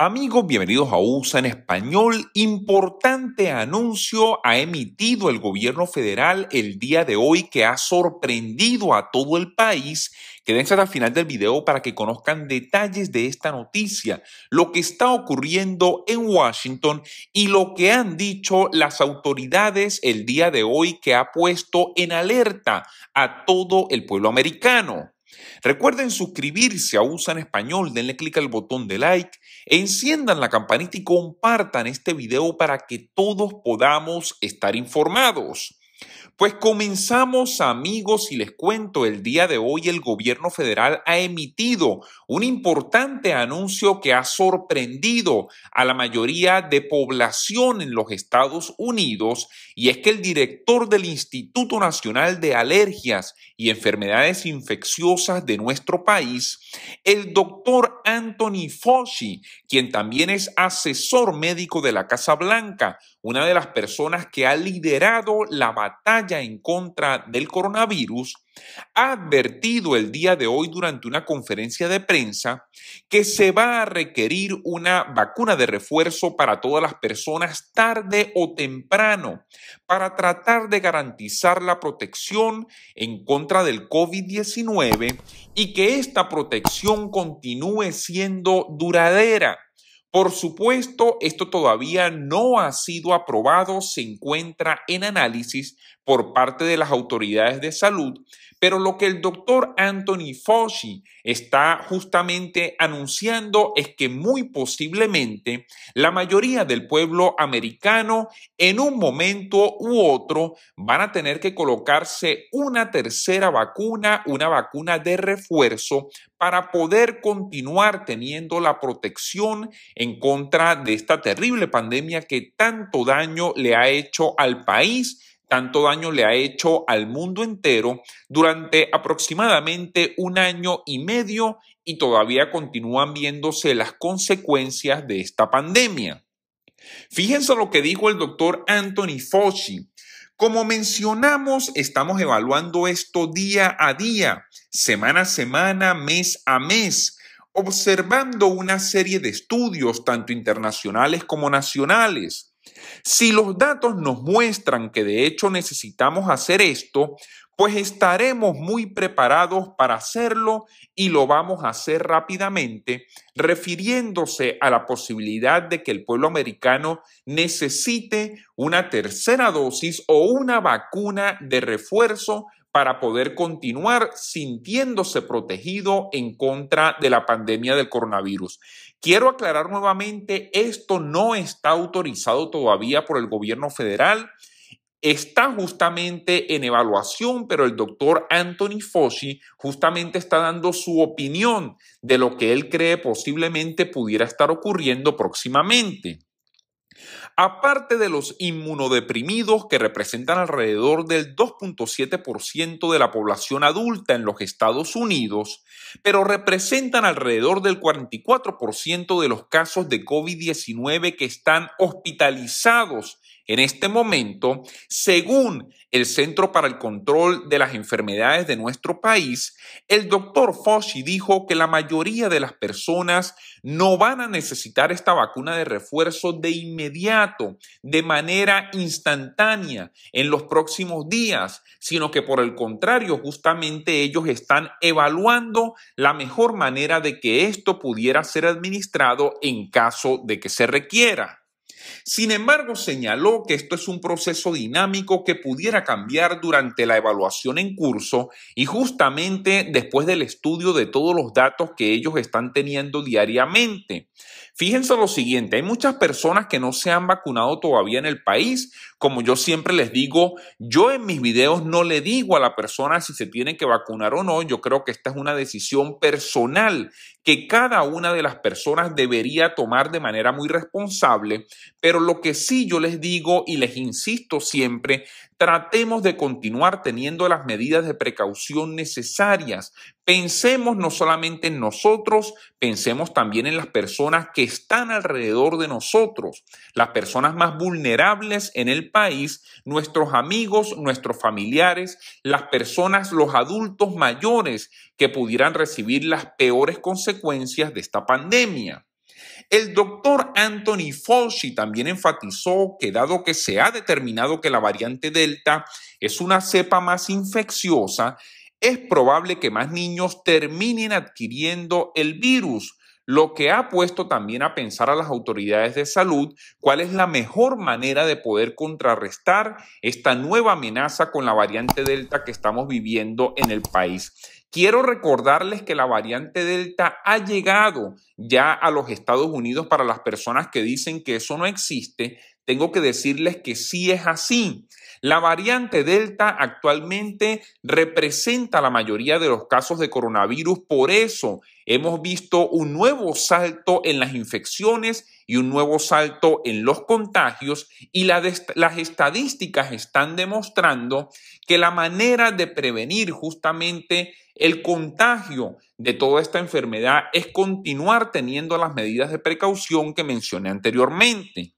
Amigos, bienvenidos a USA en español. Importante anuncio ha emitido el gobierno federal el día de hoy que ha sorprendido a todo el país. Quédense hasta el final del video para que conozcan detalles de esta noticia, lo que está ocurriendo en Washington y lo que han dicho las autoridades el día de hoy que ha puesto en alerta a todo el pueblo americano. Recuerden suscribirse a USA en Español, denle clic al botón de like, enciendan la campanita y compartan este video para que todos podamos estar informados. Pues comenzamos amigos y les cuento, el día de hoy el gobierno federal ha emitido un importante anuncio que ha sorprendido a la mayoría de población en los Estados Unidos y es que el director del Instituto Nacional de Alergias y Enfermedades Infecciosas de nuestro país, el doctor Anthony Fauci, quien también es asesor médico de la Casa Blanca, una de las personas que ha liderado la batalla en contra del coronavirus, ha advertido el día de hoy durante una conferencia de prensa que se va a requerir una vacuna de refuerzo para todas las personas tarde o temprano para tratar de garantizar la protección en contra del COVID-19 y que esta protección continúe siendo duradera. Por supuesto, esto todavía no ha sido aprobado, se encuentra en análisis por parte de las autoridades de salud, pero lo que el doctor Anthony Fauci está justamente anunciando es que muy posiblemente la mayoría del pueblo americano en un momento u otro van a tener que colocarse una tercera vacuna, una vacuna de refuerzo para poder continuar teniendo la protección en contra de esta terrible pandemia que tanto daño le ha hecho al país tanto daño le ha hecho al mundo entero durante aproximadamente un año y medio y todavía continúan viéndose las consecuencias de esta pandemia. Fíjense lo que dijo el doctor Anthony Fauci. Como mencionamos, estamos evaluando esto día a día, semana a semana, mes a mes observando una serie de estudios, tanto internacionales como nacionales. Si los datos nos muestran que de hecho necesitamos hacer esto, pues estaremos muy preparados para hacerlo y lo vamos a hacer rápidamente, refiriéndose a la posibilidad de que el pueblo americano necesite una tercera dosis o una vacuna de refuerzo para poder continuar sintiéndose protegido en contra de la pandemia del coronavirus. Quiero aclarar nuevamente, esto no está autorizado todavía por el gobierno federal. Está justamente en evaluación, pero el doctor Anthony Fauci justamente está dando su opinión de lo que él cree posiblemente pudiera estar ocurriendo próximamente. Aparte de los inmunodeprimidos que representan alrededor del 2.7% de la población adulta en los Estados Unidos, pero representan alrededor del 44% de los casos de COVID-19 que están hospitalizados en este momento, según el Centro para el Control de las Enfermedades de nuestro país, el doctor Fauci dijo que la mayoría de las personas no van a necesitar esta vacuna de refuerzo de inmediato, de manera instantánea, en los próximos días, sino que por el contrario, justamente ellos están evaluando la mejor manera de que esto pudiera ser administrado en caso de que se requiera. Sin embargo, señaló que esto es un proceso dinámico que pudiera cambiar durante la evaluación en curso y justamente después del estudio de todos los datos que ellos están teniendo diariamente. Fíjense lo siguiente, hay muchas personas que no se han vacunado todavía en el país. Como yo siempre les digo, yo en mis videos no le digo a la persona si se tiene que vacunar o no. Yo creo que esta es una decisión personal que cada una de las personas debería tomar de manera muy responsable, pero lo que sí yo les digo y les insisto siempre, tratemos de continuar teniendo las medidas de precaución necesarias. Pensemos no solamente en nosotros, pensemos también en las personas que están alrededor de nosotros, las personas más vulnerables en el país, nuestros amigos, nuestros familiares, las personas, los adultos mayores que pudieran recibir las peores consecuencias consecuencias de esta pandemia. El doctor Anthony Fauci también enfatizó que dado que se ha determinado que la variante Delta es una cepa más infecciosa, es probable que más niños terminen adquiriendo el virus, lo que ha puesto también a pensar a las autoridades de salud cuál es la mejor manera de poder contrarrestar esta nueva amenaza con la variante Delta que estamos viviendo en el país. Quiero recordarles que la variante Delta ha llegado ya a los Estados Unidos para las personas que dicen que eso no existe tengo que decirles que sí es así. La variante Delta actualmente representa la mayoría de los casos de coronavirus, por eso hemos visto un nuevo salto en las infecciones y un nuevo salto en los contagios y las estadísticas están demostrando que la manera de prevenir justamente el contagio de toda esta enfermedad es continuar teniendo las medidas de precaución que mencioné anteriormente.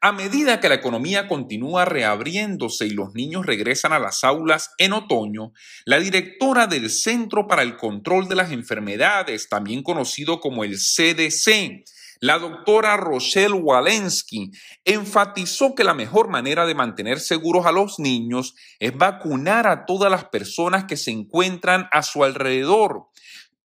A medida que la economía continúa reabriéndose y los niños regresan a las aulas en otoño, la directora del Centro para el Control de las Enfermedades, también conocido como el CDC, la doctora Rochelle Walensky enfatizó que la mejor manera de mantener seguros a los niños es vacunar a todas las personas que se encuentran a su alrededor.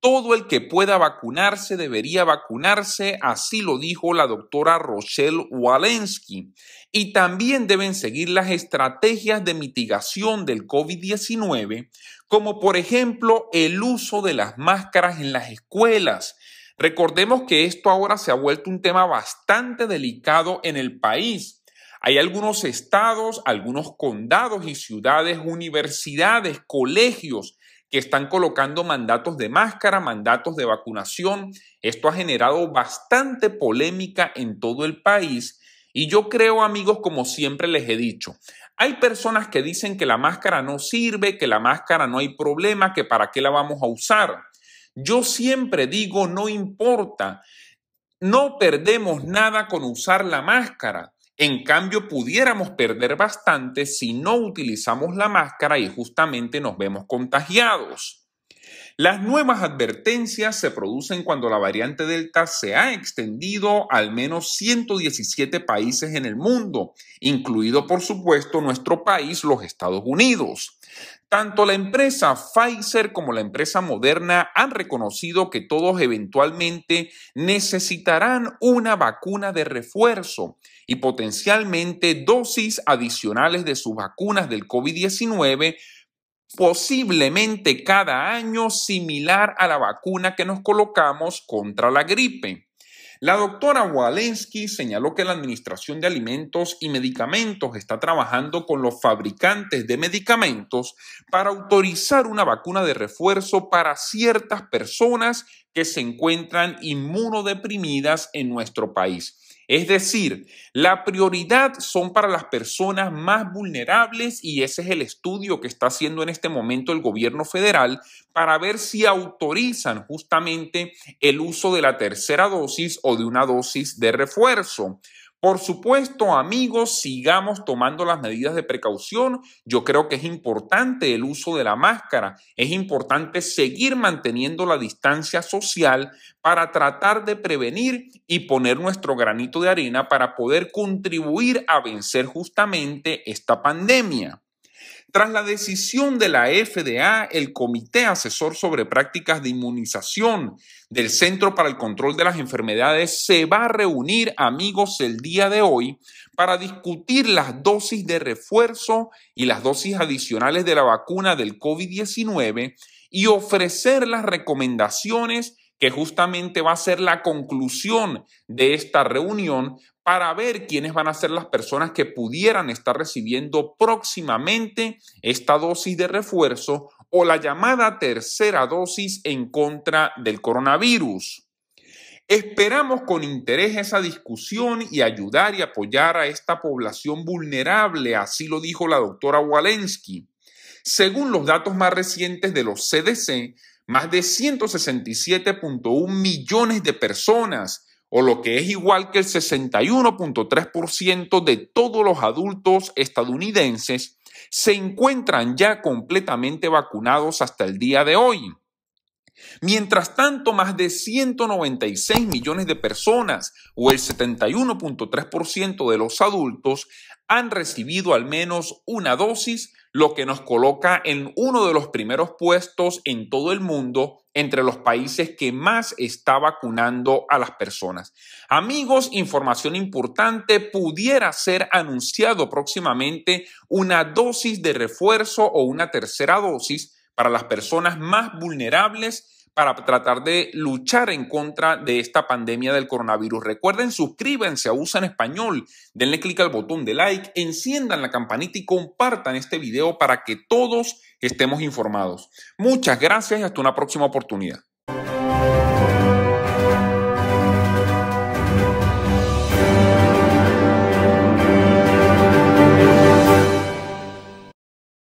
Todo el que pueda vacunarse debería vacunarse, así lo dijo la doctora Rochelle Walensky. Y también deben seguir las estrategias de mitigación del COVID-19, como por ejemplo el uso de las máscaras en las escuelas. Recordemos que esto ahora se ha vuelto un tema bastante delicado en el país. Hay algunos estados, algunos condados y ciudades, universidades, colegios que están colocando mandatos de máscara, mandatos de vacunación. Esto ha generado bastante polémica en todo el país. Y yo creo, amigos, como siempre les he dicho, hay personas que dicen que la máscara no sirve, que la máscara no hay problema, que para qué la vamos a usar. Yo siempre digo, no importa, no perdemos nada con usar la máscara. En cambio, pudiéramos perder bastante si no utilizamos la máscara y justamente nos vemos contagiados. Las nuevas advertencias se producen cuando la variante Delta se ha extendido al menos 117 países en el mundo, incluido por supuesto nuestro país, los Estados Unidos. Tanto la empresa Pfizer como la empresa Moderna han reconocido que todos eventualmente necesitarán una vacuna de refuerzo y potencialmente dosis adicionales de sus vacunas del COVID-19 posiblemente cada año similar a la vacuna que nos colocamos contra la gripe. La doctora Walensky señaló que la Administración de Alimentos y Medicamentos está trabajando con los fabricantes de medicamentos para autorizar una vacuna de refuerzo para ciertas personas que se encuentran inmunodeprimidas en nuestro país. Es decir, la prioridad son para las personas más vulnerables y ese es el estudio que está haciendo en este momento el gobierno federal para ver si autorizan justamente el uso de la tercera dosis o de una dosis de refuerzo. Por supuesto, amigos, sigamos tomando las medidas de precaución. Yo creo que es importante el uso de la máscara, es importante seguir manteniendo la distancia social para tratar de prevenir y poner nuestro granito de arena para poder contribuir a vencer justamente esta pandemia. Tras la decisión de la FDA, el Comité Asesor sobre Prácticas de Inmunización del Centro para el Control de las Enfermedades se va a reunir, amigos, el día de hoy para discutir las dosis de refuerzo y las dosis adicionales de la vacuna del COVID-19 y ofrecer las recomendaciones que justamente va a ser la conclusión de esta reunión para ver quiénes van a ser las personas que pudieran estar recibiendo próximamente esta dosis de refuerzo o la llamada tercera dosis en contra del coronavirus. Esperamos con interés esa discusión y ayudar y apoyar a esta población vulnerable, así lo dijo la doctora Walensky. Según los datos más recientes de los CDC, más de 167.1 millones de personas, o lo que es igual que el 61.3% de todos los adultos estadounidenses, se encuentran ya completamente vacunados hasta el día de hoy. Mientras tanto, más de 196 millones de personas, o el 71.3% de los adultos, han recibido al menos una dosis lo que nos coloca en uno de los primeros puestos en todo el mundo entre los países que más está vacunando a las personas. Amigos, información importante, pudiera ser anunciado próximamente una dosis de refuerzo o una tercera dosis para las personas más vulnerables para tratar de luchar en contra de esta pandemia del coronavirus. Recuerden, suscríbanse a USA en Español, denle clic al botón de like, enciendan la campanita y compartan este video para que todos estemos informados. Muchas gracias y hasta una próxima oportunidad.